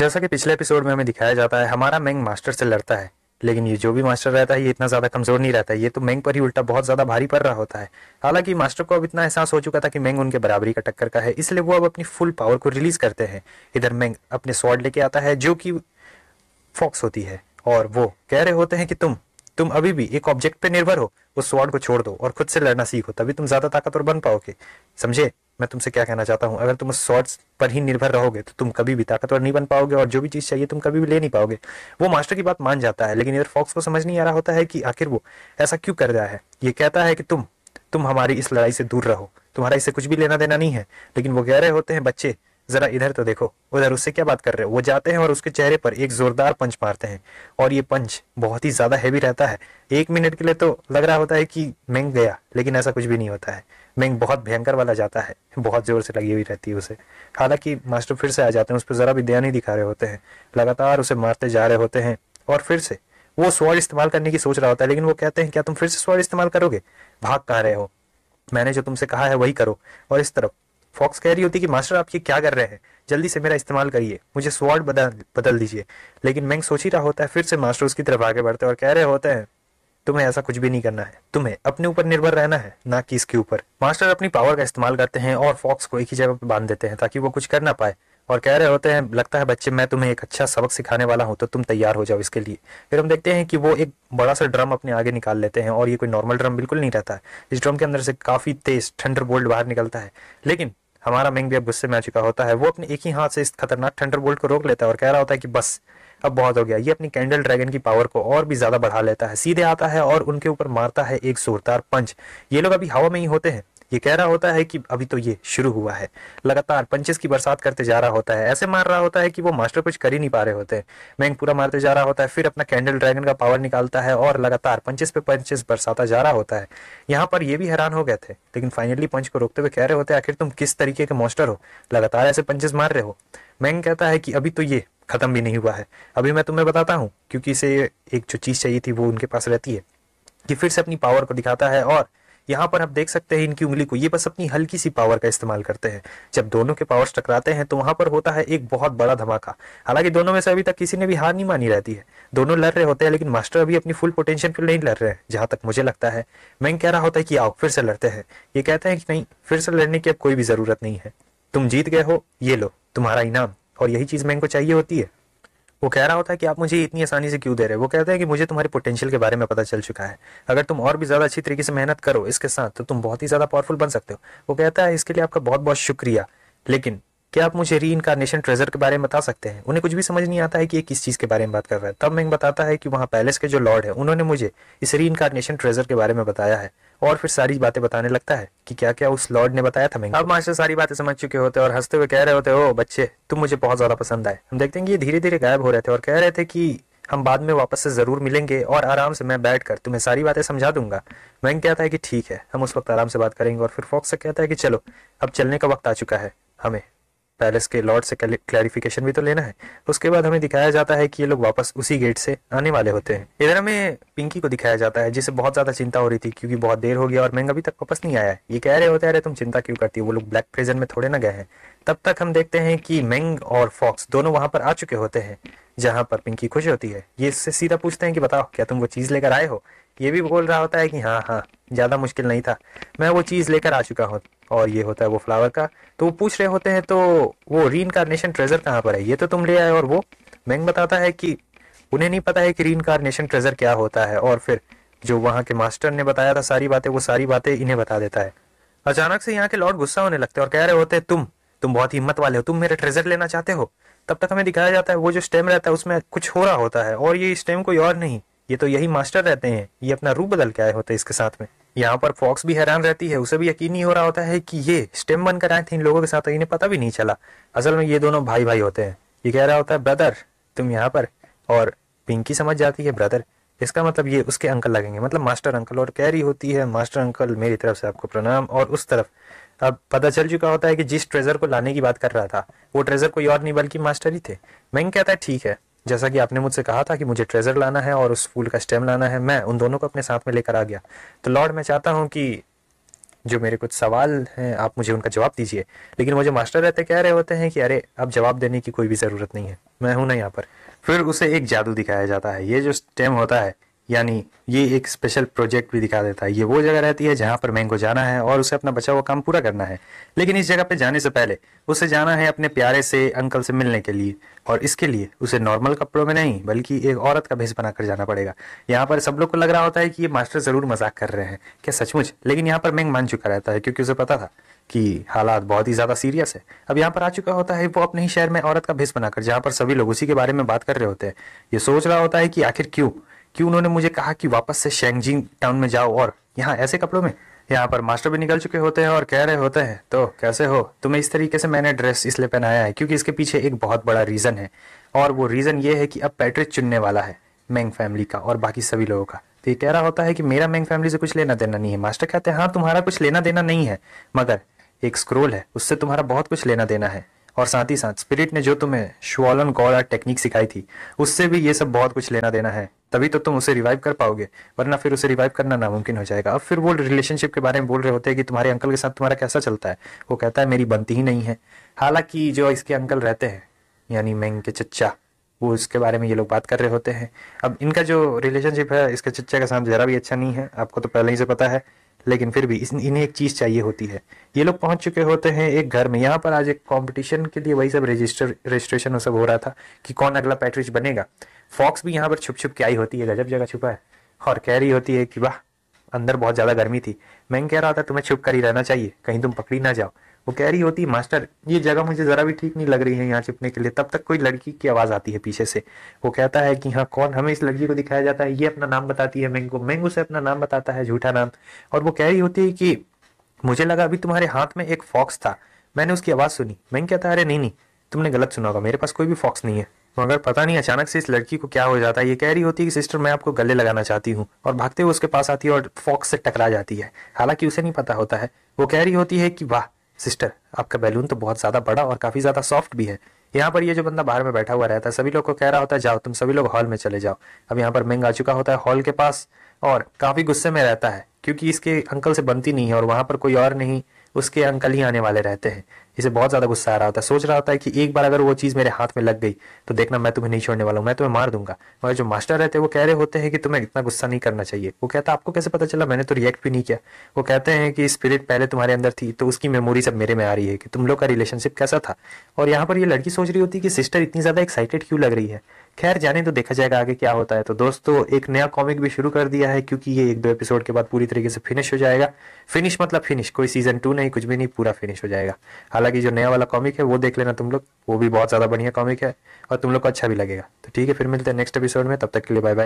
जैसा कि पिछले एपिसोड में हमें दिखाया जाता है हमारा मैंग मास्टर से लड़ता है लेकिन ये जो भी मास्टर रहता है ये इतना ज्यादा कमजोर नहीं रहता है ये तो मैंग पर ही उल्टा बहुत ज्यादा भारी पड़ रहा होता है हालांकि मास्टर को अब इतना एहसास हो चुका था कि मैंग उनके बराबरी का टक्कर का है इसलिए वो अब अपनी फुल पावर को रिलीज करते हैं इधर मैंग अपने स्वॉर्ड लेके आता है जो कि फॉक्स होती है और वो कह रहे होते हैं कि तुम तुम अभी भी एक ऑब्जेक्ट पे निर्भर हो उस स्वॉर्ड को छोड़ दो और खुद से लड़ना सीखो तभी तुम ज्यादा ताकतवर बन पाओगे समझे मैं तुमसे क्या कहना चाहता हूँ अगर तुम शॉर्ट्स पर ही निर्भर रहोगे तो तुम कभी भी ताकतवर नहीं बन पाओगे और जो भी चीज़ चाहिए तुम कभी भी ले नहीं पाओगे वो मास्टर की बात मान जाता है लेकिन इधर फॉक्स को समझ नहीं आ रहा होता है कि आखिर वो ऐसा क्यों कर रहा है ये कहता है कि तुम तुम हमारी इस लड़ाई से दूर रहो तुम्हारा इससे कुछ भी लेना देना नहीं है लेकिन वो गहरे होते हैं बच्चे जरा इधर तो देखो उधर उससे क्या बात कर रहे हो वो जाते हैं और उसके चेहरे पर एक जोरदार पंच मारते हैं और ये पंच बहुत ही ज्यादा हैवी रहता है एक मिनट के लिए तो लग रहा होता है कि मैंग गया लेकिन ऐसा कुछ भी नहीं होता है मैंग बहुत भयंकर वाला जाता है बहुत जोर से लगी हुई रहती है उसे हालांकि मास्टर फिर से आ जाते हैं उस पर जरा भी दया नहीं दिखा रहे होते हैं लगातार उसे मारते जा रहे होते हैं और फिर से वो स्वर इस्तेमाल करने की सोच रहा होता है लेकिन वो कहते हैं क्या तुम फिर से स्वर इस्तेमाल करोगे भाग कहा रहे हो मैंने जो तुमसे कहा है वही करो और इस तरफ फॉक्स कह रही होती कि मास्टर आप ये क्या कर रहे हैं जल्दी से मेरा इस्तेमाल करिए मुझे स्वॉर्ड बदल बदल दीजिए लेकिन मैंग सोच ही रहा होता है फिर से मास्टर उसकी तरफ आगे बढ़ते और कह रहे होते हैं तुम्हें ऐसा कुछ भी नहीं करना है तुम्हें अपने ऊपर निर्भर रहना है ना कि इसके ऊपर मास्टर अपनी पावर का इस्तेमाल करते हैं और फॉक्स को एक ही जगह पर बांध देते हैं ताकि वो कुछ कर ना पाए और कह रहे होते हैं लगता है बच्चे मैं तुम्हें एक अच्छा सबक सिखाने वाला हूँ तो तुम तैयार हो जाओ इसके लिए फिर हम देखते हैं कि वो एक बड़ा सा ड्रम अपने आगे निकाल लेते हैं और ये कोई नॉर्मल ड्रम बिल्कुल नहीं रहता है इस ड्रम के अंदर से काफ़ी तेज थंडर बोल्ट बाहर निकलता है लेकिन हमारा मिंग भी अब गुस्से में आ चुका होता है वो अपने एक ही हाथ से इस खतरनाक बोल्ट को रोक लेता है और कह रहा होता है कि बस अब बहुत हो गया ये अपनी कैंडल ड्रैगन की पावर को और भी ज्यादा बढ़ा लेता है सीधे आता है और उनके ऊपर मारता है एक जोरदार पंच ये लोग अभी हवा में ही होते हैं ये कह रहा होता है कि अभी तो ये शुरू हुआ है लगातार पंचेस की बरसात करते जा रहा होता है ऐसे मार रहा होता है कि वो मास्टर कुछ कर ही नहीं पा रहे होते मैंग पूरा मारते जा रहा होता है फिर अपना कैंडल ड्रैगन का पावर निकालता है और लगातार पंचेस पे पंचेस बरसाता जा रहा होता है यहाँ पर ये भी हैरान हो गए थे लेकिन फाइनली पंच को रोकते हुए कह रहे होते आखिर तुम किस तरीके के मास्टर हो लगातार ऐसे पंचेस मार रहे हो मैंग कहता है कि अभी तो ये खत्म भी नहीं हुआ है अभी मैं तुम्हें बताता हूँ क्योंकि इसे एक जो चीज़ चाहिए थी वो उनके पास रहती है कि फिर से अपनी पावर को दिखाता है और यहाँ पर आप देख सकते हैं इनकी उंगली को ये बस अपनी हल्की सी पावर का इस्तेमाल करते हैं जब दोनों के पावर्स टकराते हैं तो वहां पर होता है एक बहुत बड़ा धमाका हालांकि दोनों में से अभी तक किसी ने भी हार नहीं मानी रहती है दोनों लड़ रहे होते हैं लेकिन मास्टर अभी अपनी फुल पोटेंशियल पर नहीं लड़ रहे हैं जहां तक मुझे लगता है मैं कह रहा होता है कि आओ फिर से लड़ते हैं ये कहते हैं कि नहीं फिर से लड़ने की अब कोई भी जरूरत नहीं है तुम जीत गए हो ये लो तुम्हारा इनाम और यही चीज मैंग को चाहिए होती है वो कह रहा होता है कि आप मुझे इतनी आसानी से क्यों दे रहे हो वो कहता है कि मुझे तुम्हारे पोटेंशियल के बारे में पता चल चुका है अगर तुम और भी ज़्यादा अच्छी तरीके से मेहनत करो इसके साथ तो तुम बहुत ही ज़्यादा पावरफुल बन सकते हो वो कहता है इसके लिए आपका बहुत बहुत शुक्रिया लेकिन क्या आप मुझे री इनकारनेशन ट्रेजर के बारे में बता सकते हैं उन्हें कुछ भी समझ नहीं आता है कि ये किस चीज़ के बारे में बात कर रहा है तब मैं बताता है कि वहाँ पैलेस के जो लॉर्ड है उन्होंने मुझे इस री इनकारनेशन ट्रेजर के बारे में बताया है और फिर सारी बातें बताने लगता है कि क्या क्या उस लॉर्ड ने बताया था मैं अब मास्टर सारी बातें समझ चुके होते और हंसते हुए कह रहे होते ओ बच्चे तुम मुझे बहुत ज्यादा पसंद आए हम देखते हैं कि ये धीरे धीरे गायब हो रहे थे और कह रहे थे कि हम बाद में वापस से ज़रूर मिलेंगे और आराम से मैं बैठ कर तुम्हें सारी बातें समझा दूंगा मैंग कहता है कि ठीक है हम उस वक्त आराम से बात करेंगे और फिर फॉक्स कहता है कि चलो अब चलने का वक्त आ चुका है हमें पैलेस के लॉर्ड से क्लैरिफिकेशन भी तो लेना है उसके बाद हमें दिखाया जाता है कि ये लोग वापस उसी गेट से आने वाले होते हैं इधर हमें पिंकी को दिखाया जाता है जिसे बहुत ज़्यादा चिंता हो रही थी क्योंकि बहुत देर हो गया और मैंग अभी तक वापस नहीं आया ये कह रहे होते अरे तुम चिंता क्यों करती हो वो लोग ब्लैक प्रेजेंट में थोड़े ना गए हैं तब तक हम देखते हैं कि मैंग और फॉक्स दोनों वहां पर आ चुके होते हैं जहां पर पिंकी खुश होती है ये इससे सीधा पूछते हैं कि बताओ क्या तुम वो चीज़ लेकर आए हो ये भी बोल रहा होता है कि हाँ हाँ ज़्यादा मुश्किल नहीं था मैं वो चीज़ लेकर आ चुका हूँ और ये होता है वो फ्लावर का तो वो पूछ रहे होते हैं तो वो री इनकारनेशन ट्रेजर कहाँ पर है ये तो तुम ले आए और वो मैंग बताता है कि उन्हें नहीं पता है कि री इनकारनेशन ट्रेजर क्या होता है और फिर जो वहां के मास्टर ने बताया था सारी बातें वो सारी बातें इन्हें बता देता है अचानक से यहाँ के लॉर्ड गुस्सा होने लगते और कह रहे होते हैं तुम तुम बहुत हिम्मत वाले हो तुम मेरा ट्रेजर लेना चाहते हो तब तक हमें दिखाया जाता है वो जो स्टेम रहता है उसमें कुछ हो रहा होता है और ये स्टेम कोई और नहीं ये तो यही मास्टर रहते हैं ये अपना रूप बदल के आए होते हैं इसके साथ में यहाँ पर फॉक्स भी हैरान रहती है उसे भी यकीन नहीं हो रहा होता है कि ये स्टेम बनकर आए थे इन लोगों के साथ तो इन्हें पता भी नहीं चला असल में ये दोनों भाई भाई होते हैं ये कह रहा होता है ब्रदर तुम यहाँ पर और पिंकी समझ जाती है ब्रदर इसका मतलब ये उसके अंकल लगेंगे मतलब मास्टर अंकल और कह रही होती है मास्टर अंकल मेरी तरफ से आपको प्रणाम और उस तरफ अब पता चल चुका होता है कि जिस ट्रेजर को लाने की बात कर रहा था वो ट्रेजर कोई और नहीं बल्कि मास्टर ही थे मैंग कहता है ठीक है जैसा कि आपने मुझसे कहा था कि मुझे ट्रेजर लाना है और उस फूल का स्टेम लाना है मैं उन दोनों को अपने साथ में लेकर आ गया तो लॉर्ड मैं चाहता हूँ कि जो मेरे कुछ सवाल हैं आप मुझे उनका जवाब दीजिए लेकिन वो जो मास्टर रहते कह रहे होते हैं कि अरे अब जवाब देने की कोई भी ज़रूरत नहीं है मैं हूं ना यहाँ पर फिर उसे एक जादू दिखाया जाता है ये जो स्टेम होता है यानी ये एक स्पेशल प्रोजेक्ट भी दिखा देता है ये वो जगह रहती है जहां पर मैंगो जाना है और उसे अपना बचा हुआ काम पूरा करना है लेकिन इस जगह पे जाने से पहले उसे जाना है अपने प्यारे से अंकल से मिलने के लिए और इसके लिए उसे नॉर्मल कपड़ों में नहीं बल्कि एक औरत का भेस बनाकर जाना पड़ेगा यहाँ पर सब लोग को लग रहा होता है कि ये मास्टर ज़रूर मजाक कर रहे हैं क्या सचमुच लेकिन यहाँ पर मैंग मान चुका रहता है क्योंकि उसे पता था कि हालात बहुत ही ज़्यादा सीरियस है अब यहाँ पर आ चुका होता है वो अपने ही शहर में औरत का भेस बनाकर जहाँ पर सभी लोग उसी के बारे में बात कर रहे होते हैं ये सोच रहा होता है कि आखिर क्यों कि उन्होंने मुझे कहा कि वापस से शेंगजिंग टाउन में जाओ और यहाँ ऐसे कपड़ों में यहाँ पर मास्टर भी निकल चुके होते हैं और कह रहे होते हैं तो कैसे हो तुम्हें इस तरीके से मैंने ड्रेस इसलिए पहनाया है क्योंकि इसके पीछे एक बहुत बड़ा रीज़न है और वो रीज़न ये है कि अब पैट्रिक चुनने वाला है मैंग फैमिली का और बाकी सभी लोगों का तो ये कह रहा होता है कि मेरा मैंग फैमिली से कुछ लेना देना नहीं है मास्टर कहते हैं हाँ तुम्हारा कुछ लेना देना नहीं है मगर एक स्क्रोल है उससे तुम्हारा बहुत कुछ लेना देना है और साथ ही साथ स्पिरिट ने जो तुम्हें श्वालन गौर टेक्निक सिखाई थी उससे भी ये सब बहुत कुछ लेना देना है तभी तो तुम उसे रिवाइव कर पाओगे वरना फिर उसे रिवाइव करना नामुमकिन हो जाएगा अब फिर वो रिलेशनशिप के बारे में बोल रहे होते हैं कि तुम्हारे अंकल के साथ तुम्हारा कैसा चलता है वो कहता है मेरी बनती ही नहीं है हालांकि जो इसके अंकल रहते हैं यानी मैं इनके चच्चा वो इसके बारे में ये लोग बात कर रहे होते हैं अब इनका जो रिलेशनशिप है इसके चच्चा के साथ ज़रा भी अच्छा नहीं है आपको तो पहले ही से पता है लेकिन फिर भी इन्हें एक चीज़ चाहिए होती है ये लोग पहुंच चुके होते हैं एक घर में यहाँ पर आज एक कॉम्पिटिशन के लिए वही सब रजिस्टर रजिस्ट्रेशन सब हो रहा था कि कौन अगला पैट्रिच बनेगा फॉक्स भी यहाँ पर छुप छुप के आई होती है गजब जगह छुपा है और कह रही होती है कि वाह अंदर बहुत ज़्यादा गर्मी थी मैं कह रहा था तुम्हें छुप कर ही रहना चाहिए कहीं तुम पकड़ी ना जाओ वो कह रही होती मास्टर ये जगह मुझे ज़रा भी ठीक नहीं लग रही है यहाँ छिपने के लिए तब तक कोई लड़की की आवाज़ आती है पीछे से वो कहता है कि हाँ कौन हमें इस लड़की को दिखाया जाता है ये अपना नाम बताती है मैंगो मैंगो से अपना नाम बताता है झूठा नाम और वो कह रही होती है कि मुझे लगा अभी तुम्हारे हाथ में एक फॉक्स था मैंने उसकी आवाज़ सुनी मैंग कहता अरे नहीं नहीं तुमने गलत सुना होगा मेरे पास कोई भी फॉक्स नहीं है मगर पता नहीं अचानक से इस लड़की को क्या हो जाता है ये कह रही होती है कि सिस्टर मैं आपको गले लगाना चाहती हूँ और भागते हुए उसके पास आती है और फॉक्स से टकरा जाती है हालांकि उसे नहीं पता होता है वो कह रही होती है कि वाह सिस्टर आपका बैलून तो बहुत ज़्यादा बड़ा और काफ़ी ज़्यादा सॉफ्ट भी है यहाँ पर ये जो बंदा बाहर में बैठा हुआ रहता है सभी लोग को कह रहा होता है जाओ तुम सभी लोग हॉल में चले जाओ अब यहाँ पर मिंग आ चुका होता है हॉल के पास और काफ़ी गुस्से में रहता है क्योंकि इसके अंकल से बनती नहीं है और वहां पर कोई और नहीं उसके अंकल ही आने वाले रहते हैं इसे बहुत ज्यादा गुस्सा आ रहा होता है सोच रहा होता है कि एक बार अगर वो चीज मेरे हाथ में लग गई तो देखना मैं तुम्हें नहीं छोड़ने वाला हूं मैं तुम्हें मार दूंगा मगर जो मास्टर रहते हैं वो कह रहे होते हैं कि तुम्हें इतना गुस्सा नहीं करना चाहिए वो कहता आपको कैसे पता चला मैंने तो रिएक्ट भी नहीं किया वो कहते हैं कि स्पिरिट पहले तुम्हारे अंदर थी तो उसकी मेमोरी सब मेरे में आ रही है कि तुम लोग का रिलेशनशिप कैसा था और यहाँ पर ये लड़की सोच रही होती है कि सिस्टर इतनी ज्यादा एक्साइटेड क्यों लग रही है खैर जाने तो देखा जाएगा आगे क्या होता है तो दोस्तों एक नया कॉमिक भी शुरू कर दिया है क्योंकि ये एक दो एपिसोड के बाद पूरी तरीके से फिनिश हो जाएगा फिनिश मतलब फिनिश कोई सीजन टू नहीं कुछ भी नहीं पूरा फिनिश हो जाएगा हालांकि की जो नया वाला कॉमिक है वो देख लेना तुम लोग वो भी बहुत ज़्यादा बढ़िया कॉमिक है और तुम लोग को अच्छा भी लगेगा तो ठीक है फिर मिलते हैं नेक्स्ट एपिसोड में तब तक के लिए बाय बाय